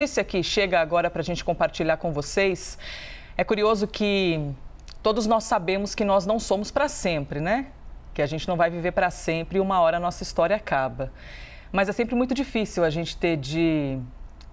notícia que chega agora para a gente compartilhar com vocês. É curioso que todos nós sabemos que nós não somos para sempre, né? Que a gente não vai viver para sempre e uma hora a nossa história acaba. Mas é sempre muito difícil a gente ter de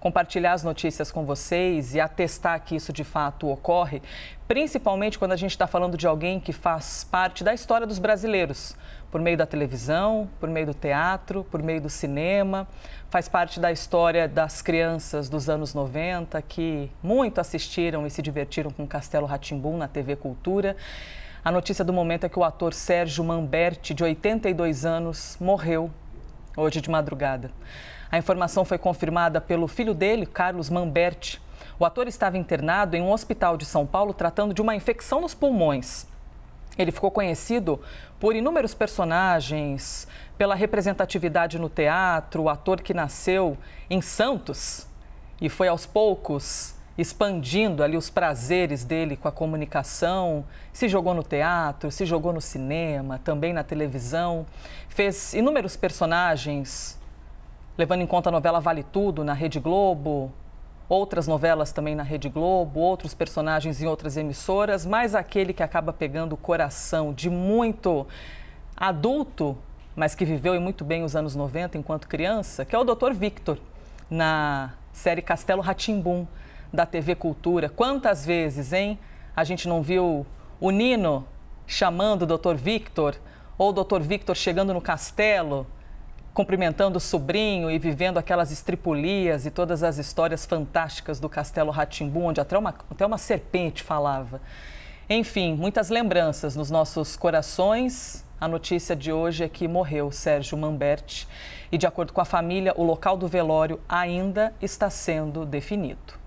compartilhar as notícias com vocês e atestar que isso de fato ocorre, principalmente quando a gente está falando de alguém que faz parte da história dos brasileiros, por meio da televisão, por meio do teatro, por meio do cinema, faz parte da história das crianças dos anos 90 que muito assistiram e se divertiram com Castelo Ratimbum na TV Cultura. A notícia do momento é que o ator Sérgio Manberti de 82 anos, morreu hoje de madrugada. A informação foi confirmada pelo filho dele, Carlos Mamberti. O ator estava internado em um hospital de São Paulo tratando de uma infecção nos pulmões. Ele ficou conhecido por inúmeros personagens, pela representatividade no teatro, o ator que nasceu em Santos e foi aos poucos expandindo ali os prazeres dele com a comunicação, se jogou no teatro, se jogou no cinema, também na televisão, fez inúmeros personagens, levando em conta a novela Vale Tudo na Rede Globo, outras novelas também na Rede Globo, outros personagens em outras emissoras, mas aquele que acaba pegando o coração de muito adulto, mas que viveu muito bem os anos 90 enquanto criança, que é o Dr. Victor, na série Castelo Ratimbum da TV Cultura. Quantas vezes, hein? A gente não viu o Nino chamando o Dr. Victor ou o Dr. Victor chegando no castelo, cumprimentando o sobrinho e vivendo aquelas estripulias e todas as histórias fantásticas do Castelo Ratimbu, onde até uma, até uma serpente falava. Enfim, muitas lembranças nos nossos corações. A notícia de hoje é que morreu Sérgio Mamberti e, de acordo com a família, o local do velório ainda está sendo definido.